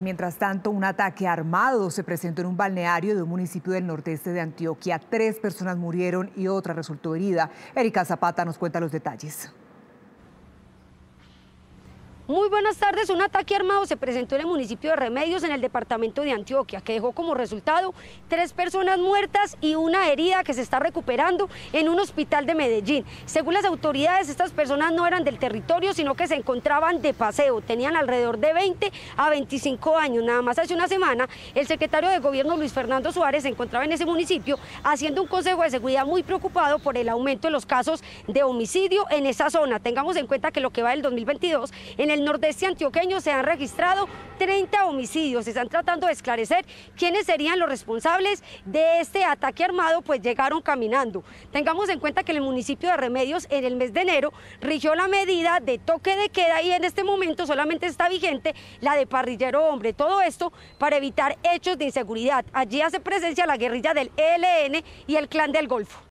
Mientras tanto, un ataque armado se presentó en un balneario de un municipio del nordeste de Antioquia. Tres personas murieron y otra resultó herida. Erika Zapata nos cuenta los detalles. Muy buenas tardes. Un ataque armado se presentó en el municipio de Remedios, en el departamento de Antioquia, que dejó como resultado tres personas muertas y una herida que se está recuperando en un hospital de Medellín. Según las autoridades, estas personas no eran del territorio, sino que se encontraban de paseo. Tenían alrededor de 20 a 25 años. Nada más hace una semana, el secretario de gobierno Luis Fernando Suárez se encontraba en ese municipio haciendo un consejo de seguridad muy preocupado por el aumento de los casos de homicidio en esa zona. Tengamos en cuenta que lo que va del 2022 en el el nordeste antioqueño se han registrado 30 homicidios. Se Están tratando de esclarecer quiénes serían los responsables de este ataque armado, pues llegaron caminando. Tengamos en cuenta que el municipio de Remedios en el mes de enero rigió la medida de toque de queda y en este momento solamente está vigente la de parrillero hombre. Todo esto para evitar hechos de inseguridad. Allí hace presencia la guerrilla del ELN y el clan del Golfo.